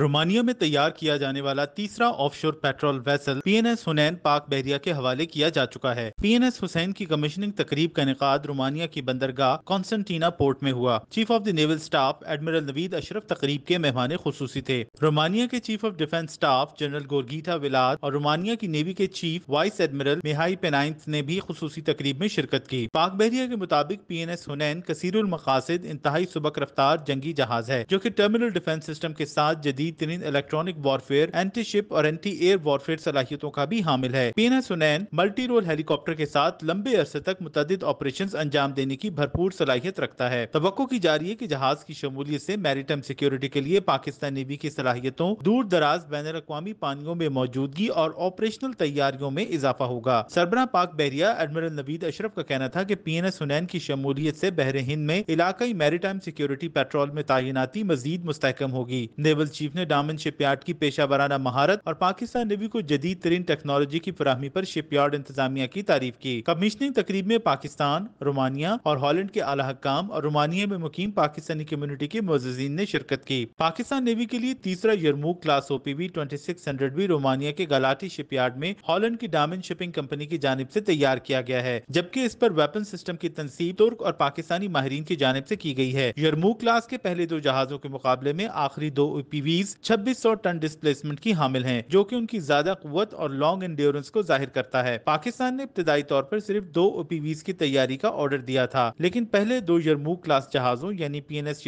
Romania में तैयार किया जाने वाला तीसरा offshore patrol vessel PNS Hunain Pak बहरिया के हवाले किया जा चुका है पीएनएस हुसैन की कमिश्निंग तकरीब का इनका रोमानिया की बंदरगाह कॉन्स्टेंटीना पोर्ट में हुआ chief of the naval staff admiral Naveed Ashraf तकरीब के मेहमान खसूसी थे रोमानिया के chief of defence staff general Gheorghita Vlad और रोमानिया की नेवी के chief vice admiral Mihai Panait ने भी खसूसी तकरीब में शिरकत की पाक बहरिया के मुताबिक पी एन एस हुनैन कसीरुल मकासद इंतहाई सुबक रफ्तार जंगी जहाज है जो की टर्मिनल डिफेंस सिस्टम के साथ जदीद जदीद तरीन इलेक्ट्रॉनिक वॉरफेयर एंटी शिप और एंटी एयर वॉरफेयर सलाहियतों का भी हामिल है P N S Sunain multi role helicopter के साथ लंबे अरसे तक मुतद ऑपरेशन अंजाम देने की भरपूर सलाहियत रखता है तो की जा रही है की जहाज की शमूलियत ऐसी टाइम सिक्योरिटी के लिए पाकिस्तान नेवी की सलाहियतों दूर दराज बैन अवी पानियों में मौजूदगी और ऑपरेशनल तैयारियों में इजाफा होगा सरबरा पाक बहरिया एडमिरल नवीद अशरफ का कहना था की पी एन एस हुनैन की शमूलियत ऐसी बहरे हिंद में मेरी टाइम सिक्योरिटी पेट्रोल में तैनाती मजीद मुस्तकम होगी नेवल चीफ ने ने डामन शिपयार्ड की पेशा वराना महारत और पाकिस्तान नेवी को जदीद तरीन टेक्नोलॉजी की फराहमी आरोप शिपयार्ड इंतजामिया की तारीफ की कमिश्निंग तकरीब में पाकिस्तान रोमानिया और हॉलैंड के आला हकाम और रोमानिया में मुकीम पाकिस्तानी कम्युनिटी के मोजीन ने शिरकत की पाकिस्तान नेवी के लिए तीसरा Yarmook class OPV twenty six hundred भी रोमानिया के गलाटी शिपयार्ड में हॉलैंड की डायमंड शिपिंग कंपनी की जानब ऐसी तैयार किया गया है जबकि इस पर वेपन सिस्टम की तनसीब तुर्क और पाकिस्तानी माहरीन की जानब ऐसी की गई है यरमूक क्लास के पहले दो जहाजों के मुकाबले में आखिरी दो ओपीवी टीज 2600 टन डिस्प्लेसमेंट की हामिल हैं जो कि उनकी ज्यादा कुत और लॉन्ग इंड्योरेंस को जाहिर करता है पाकिस्तान ने इब्तदाई तौर पर सिर्फ दो ओ की तैयारी का ऑर्डर दिया था लेकिन पहले दो यरमूक क्लास जहाजों यानी पी एन एस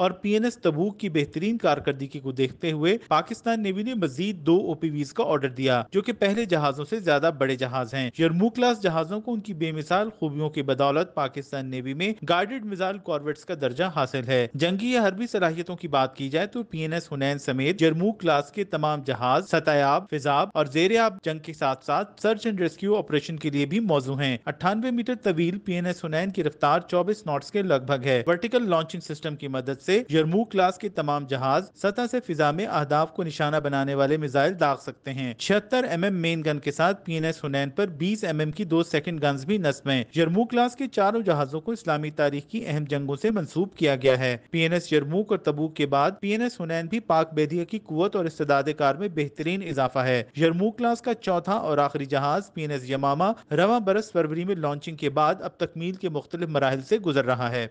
और पी एन एस तबूक की बेहतरीन कारकर्दगी को देखते हुए पाकिस्तान नेवी ने मजीद दो ओ का ऑर्डर दिया जो की पहले जहाजों ऐसी ज्यादा बड़े जहाज है यरमूक क्लास जहाजों को उनकी बेमिसाल खूबियों की बदौलत पाकिस्तान नेवी में गार्डेड मिजाइल कॉर्बेट्स का दर्जा हासिल है जंगी या हरबी सलाहियतों की बात की जाए तो P N S Hunain tank समेत जर्मू क्लास के तमाम जहाज सतायाब फिजाब और जेरियाब जंग के साथ साथ सर्च एंड रेस्क्यू ऑपरेशन के लिए भी मौजूद है अट्ठानवे मीटर तवील पी एन एस हुनैन की रफ्तार चौबीस नॉट्स के लगभग है वर्टिकल लॉन्चिंग सिस्टम की मदद ऐसी जर्मू क्लास के तमाम जहाज सतह ऐसी फिजा में अहदाफ को निशाना बनाने वाले मिजाइल दाग सकते हैं छिहत्तर एम एम मेन गन के साथ पी एन एस हुनैन आरोप बीस एम एम की दो सेकेंड गन्स भी नस्म है जर्मू क्लास के चारों जहाजों को इस्लामी तारीख की अहम जंगों ऐसी मनसूब किया गया है पी एन एस जरमूक और तबूक के बाद पी एन एस हुनैन भी पाक इस्हाक बेदिया की कुत और इस्तेदाद कार में बेहतरीन इजाफा है यरमू क्लास का चौथा और आखिरी जहाज पी एन एस यमामा रवा बरस फरवरी में लॉन्चिंग के बाद अब तकमील के मुख्तलिफ मराहल से गुजर रहा है